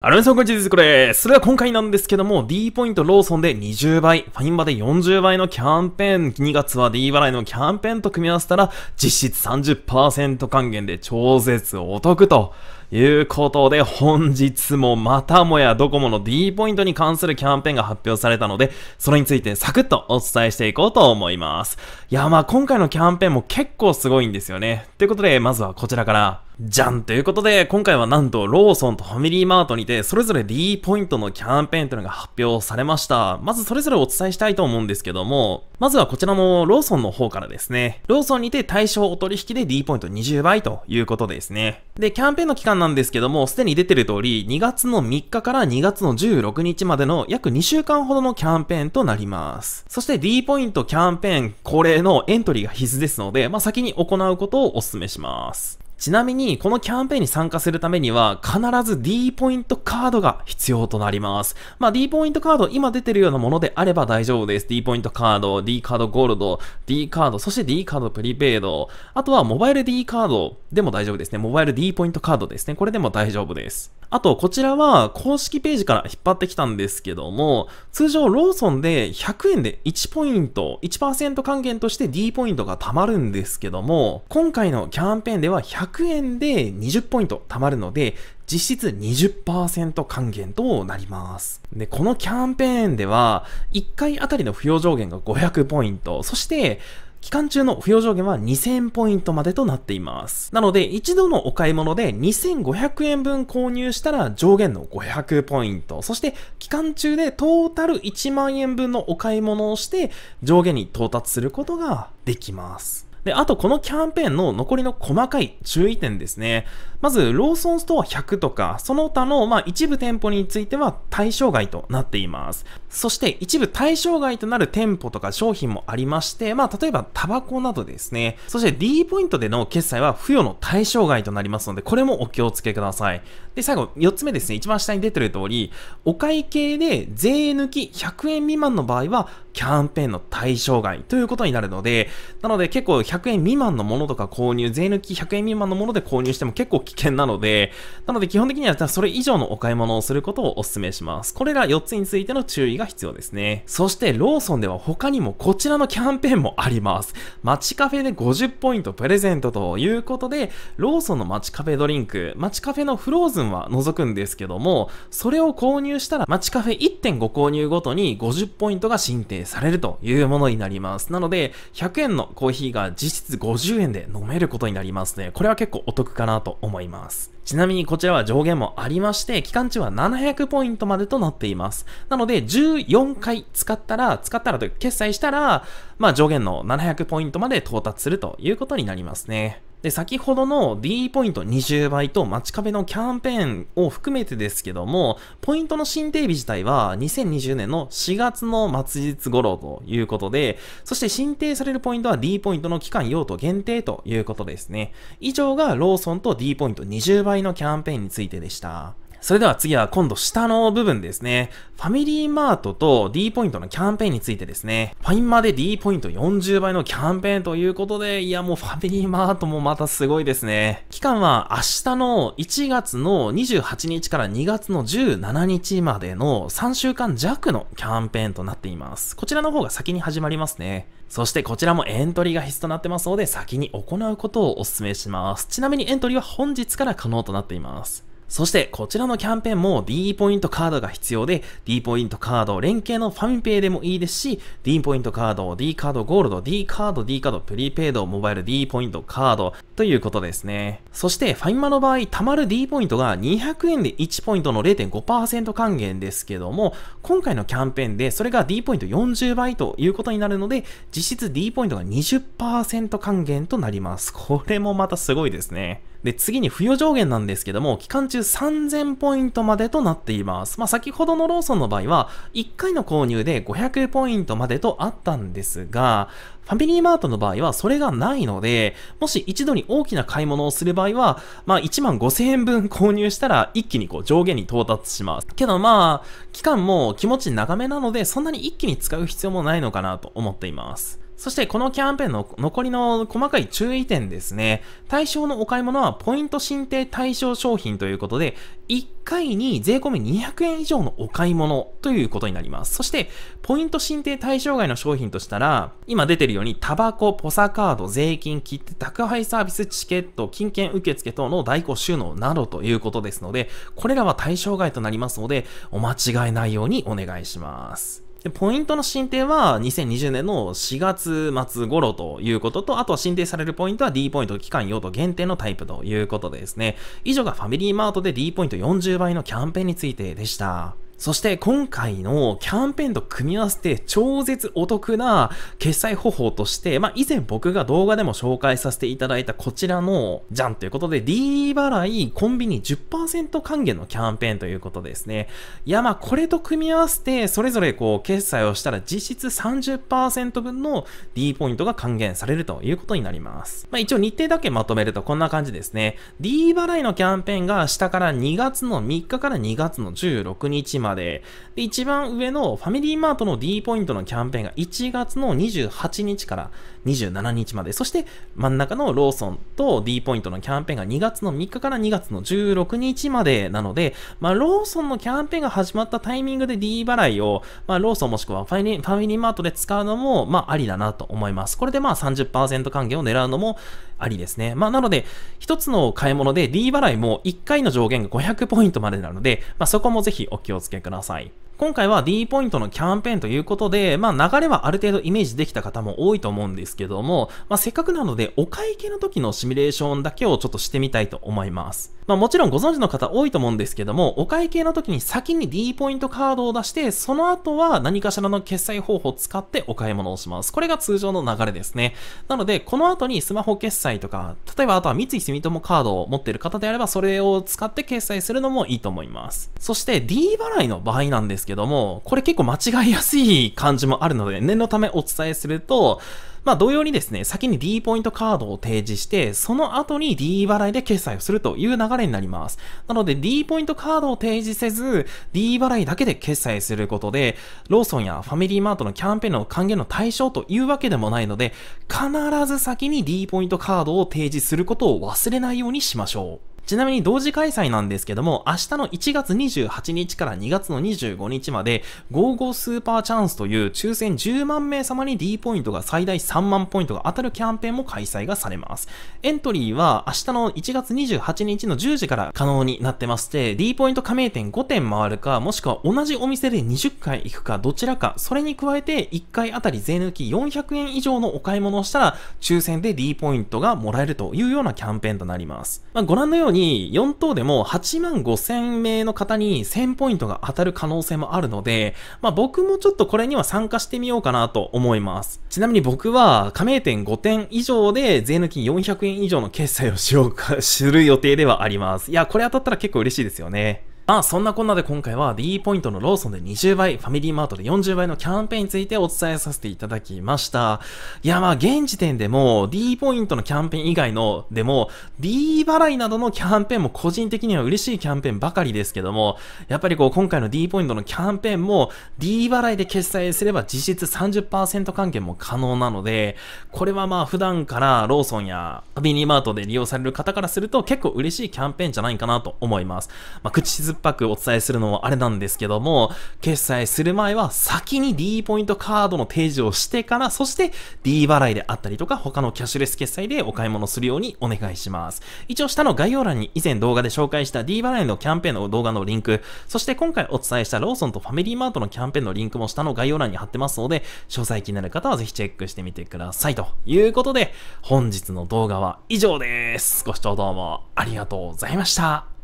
アルミさん、こんにちは、これ。それでは今回なんですけども、D ポイントローソンで20倍、ファインバで40倍のキャンペーン、2月は D 払いのキャンペーンと組み合わせたら、実質30%還元で超絶お得と。いうことで、本日もまたもやドコモの D ポイントに関するキャンペーンが発表されたので、それについてサクッとお伝えしていこうと思います。いや、まあ今回のキャンペーンも結構すごいんですよね。ということで、まずはこちらから。じゃんということで、今回はなんと、ローソンとファミリーマートにて、それぞれ D ポイントのキャンペーンというのが発表されました。まずそれぞれお伝えしたいと思うんですけども、まずはこちらのローソンの方からですね。ローソンにて対象お取引で D ポイント20倍ということですね。で、キャンペーンの期間なんですけども、すでに出てる通り、2月の3日から2月の16日までの約2週間ほどのキャンペーンとなります。そして D ポイントキャンペーン恒例のエントリーが必須ですので、まあ、先に行うことをお勧めします。ちなみに、このキャンペーンに参加するためには、必ず D ポイントカードが必要となります。まあ、D ポイントカード、今出てるようなものであれば大丈夫です。D ポイントカード、D カードゴールド、D カード、そして D カードプリペイド、あとはモバイル D カードでも大丈夫ですね。モバイル D ポイントカードですね。これでも大丈夫です。あと、こちらは公式ページから引っ張ってきたんですけども、通常ローソンで100円で1ポイント、1%還元として D ポイントが貯まるんですけども、今回のキャンペーンでは100円で20ポイント貯まるので、実質20%還元となります。で、このキャンペーンでは、1回あたりの付与上限が500ポイント、そして、期間中の付与上限は2000ポイントまでとなっています。なので、一度のお買い物で2500円分購入したら上限の500ポイント、そして期間中でトータル1万円分のお買い物をして上限に到達することができます。で、あとこのキャンペーンの残りの細かい注意点ですね。まず、ローソンストア100とか、その他の、まあ、一部店舗については対象外となっています。そして、一部対象外となる店舗とか商品もありまして、まあ、例えば、タバコなどですね。そして、D ポイントでの決済は付与の対象外となりますので、これもお気をつけください。で、最後、4つ目ですね。一番下に出てる通り、お会計で税抜き100円未満の場合は、キャンペーンの対象外ということになるので、なので結構100円未満のものとか購入、税抜き100円未満のもので購入しても結構危険なので、なので基本的にはそれ以上のお買い物をすることをお勧めします。これら4つについての注意が必要ですね。そして、ローソンでは他にもこちらのキャンペーンもあります。街カフェで50ポイントプレゼントということで、ローソンの街カフェドリンク、街カフェのフローズン分は除くんですけども、それを購入したら、街カフェ1.5購入ごとに50ポイントが申請されるというものになります。なので、100円のコーヒーが実質50円で飲めることになりますね。これは結構お得かなと思います。ちなみにこちらは上限もありまして、期間中は700ポイントまでとなっています。なので、14回使ったら、使ったらという決済したら、まあ上限の700ポイントまで到達するということになりますね。で、先ほどの D ポイント20倍と街壁のキャンペーンを含めてですけども、ポイントの新定日自体は2020年の4月の末日頃ということで、そして新定されるポイントは D ポイントの期間用途限定ということですね。以上がローソンと D ポイント20倍のキャンペーンについてでした。それでは次は今度下の部分ですね。ファミリーマートと D ポイントのキャンペーンについてですね。ファインまで D ポイント40倍のキャンペーンということで、いやもうファミリーマートもまたすごいですね。期間は明日の1月の28日から2月の17日までの3週間弱のキャンペーンとなっています。こちらの方が先に始まりますね。そしてこちらもエントリーが必須となってますので、先に行うことをお勧めします。ちなみにエントリーは本日から可能となっています。そして、こちらのキャンペーンも D ポイントカードが必要で、D ポイントカード連携のファミペイでもいいですし、D ポイントカード、D カードゴールド、D カード、D カード、プリペイド、モバイル D ポイントカードということですね。そして、ファイマの場合、貯まる D ポイントが200円で1ポイントの0.5%還元ですけども、今回のキャンペーンでそれが D ポイント40倍ということになるので、実質 D ポイントが20%還元となります。これもまたすごいですね。で、次に付与上限なんですけども、期間中3000ポイントまでとなっています。まあ、先ほどのローソンの場合は、1回の購入で500ポイントまでとあったんですが、ファミリーマートの場合はそれがないので、もし一度に大きな買い物をする場合は、まあ1万5000円分購入したら一気にこう上限に到達します。けどまあ、期間も気持ち長めなので、そんなに一気に使う必要もないのかなと思っています。そしてこのキャンペーンの残りの細かい注意点ですね。対象のお買い物はポイント申請対象商品ということで、1回に税込み200円以上のお買い物ということになります。そして、ポイント申請対象外の商品としたら、今出てるように、タバコ、ポサカード、税金、切手、宅配サービス、チケット、金券受付等の代行収納などということですので、これらは対象外となりますので、お間違えないようにお願いします。で、ポイントの進展は2020年の4月末頃ということと、あとは進展されるポイントは D ポイント期間用途限定のタイプということですね。以上がファミリーマートで D ポイント40倍のキャンペーンについてでした。そして今回のキャンペーンと組み合わせて超絶お得な決済方法として、まあ以前僕が動画でも紹介させていただいたこちらの、じゃんということで D 払いコンビニ10%還元のキャンペーンということですね。いやまあこれと組み合わせてそれぞれこう決済をしたら実質30%分の D ポイントが還元されるということになります。まあ一応日程だけまとめるとこんな感じですね。D 払いのキャンペーンが下から2月の3日から2月の16日までで、で、一番上のファミリーマートの D ポイントのキャンペーンが1月の28日から27日まで。そして真ん中のローソンと D ポイントのキャンペーンが2月の3日から2月の16日までなので、まあ、ローソンのキャンペーンが始まったタイミングで D 払いを、まあ、ローソンもしくはファミファミリーマートで使うのも、まあ、ありだなと思います。これでまあ30%還元を狙うのもありですね。まあ、なので、一つの買い物で D 払いも1回の上限が500ポイントまでなので、まあ、そこもぜひお気をつけください。今回は D ポイントのキャンペーンということで、まあ流れはある程度イメージできた方も多いと思うんですけども、まあせっかくなのでお会計の時のシミュレーションだけをちょっとしてみたいと思います。まあもちろんご存知の方多いと思うんですけども、お会計の時に先に D ポイントカードを出して、その後は何かしらの決済方法を使ってお買い物をします。これが通常の流れですね。なので、この後にスマホ決済とか、例えばあとは三井住友カードを持っている方であれば、それを使って決済するのもいいと思います。そして D 払いの場合なんですけども、これ結構間違いやすい感じもあるので、念のためお伝えすると、まあ同様にですね、先に D ポイントカードを提示して、その後に D 払いで決済をするという流れになります。なので D ポイントカードを提示せず、D 払いだけで決済することで、ローソンやファミリーマートのキャンペーンの還元の対象というわけでもないので、必ず先に D ポイントカードを提示することを忘れないようにしましょう。ちなみに同時開催なんですけども、明日の1月28日から2月の25日まで、ゴースーパーチャンスという抽選10万名様に D ポイントが最大3万ポイントが当たるキャンペーンも開催がされます。エントリーは明日の1月28日の10時から可能になってまして、D ポイント加盟店5点回るか、もしくは同じお店で20回行くか、どちらか、それに加えて1回あたり税抜き400円以上のお買い物をしたら、抽選で D ポイントがもらえるというようなキャンペーンとなります。まあ、ご覧のようにに4等でも8万5000名の方に1000ポイントが当たる可能性もあるので、まあ僕もちょっとこれには参加してみようかなと思います。ちなみに僕は加盟店5点以上で税抜き400円以上の決済をしようか、する予定ではあります。いや、これ当たったら結構嬉しいですよね。まあそんなこんなで今回は D ポイントのローソンで20倍、ファミリーマートで40倍のキャンペーンについてお伝えさせていただきました。いやまあ現時点でも D ポイントのキャンペーン以外のでも D 払いなどのキャンペーンも個人的には嬉しいキャンペーンばかりですけども、やっぱりこう今回の D ポイントのキャンペーンも D 払いで決済すれば実質30%還元も可能なので、これはまあ普段からローソンやファミリーマートで利用される方からすると結構嬉しいキャンペーンじゃないかなと思います。まあ口ぱくお伝えするのもあれなんですけども、決済する前は先に D ポイントカードの提示をしてから、そして D 払いであったりとか、他のキャッシュレス決済でお買い物するようにお願いします。一応下の概要欄に以前動画で紹介した D 払いのキャンペーンの動画のリンク、そして今回お伝えしたローソンとファミリーマートのキャンペーンのリンクも下の概要欄に貼ってますので、詳細気になる方はぜひチェックしてみてください。ということで、本日の動画は以上です。ご視聴どうもありがとうございました。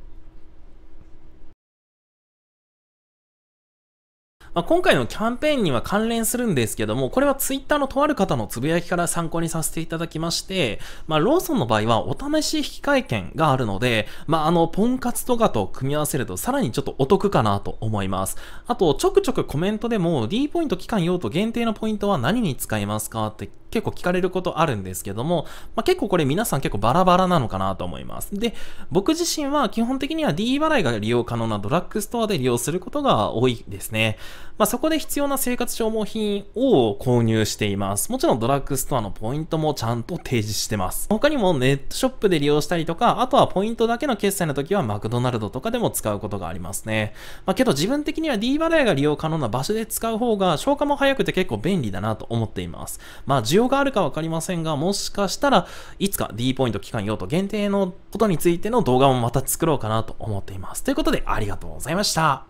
まあ、今回のキャンペーンには関連するんですけども、これはツイッターのとある方のつぶやきから参考にさせていただきまして、まあ、ローソンの場合はお試し引換券があるので、まあ、あの、ポンカツとかと組み合わせるとさらにちょっとお得かなと思います。あと、ちょくちょくコメントでも D ポイント期間用途限定のポイントは何に使いますかって結構聞かれることあるんですけども、まあ、結構これ皆さん結構バラバラなのかなと思います。で、僕自身は基本的には D 払いが利用可能なドラッグストアで利用することが多いですね。まあ、そこで必要な生活消耗品を購入しています。もちろんドラッグストアのポイントもちゃんと提示してます。他にもネットショップで利用したりとか、あとはポイントだけの決済の時はマクドナルドとかでも使うことがありますね。まあ、けど自分的には D 払いが利用可能な場所で使う方が消化も早くて結構便利だなと思っています。まあ、需要があるか分かりませんが、もしかしたらいつか D ポイント期間用途限定のことについての動画もまた作ろうかなと思っています。ということでありがとうございました。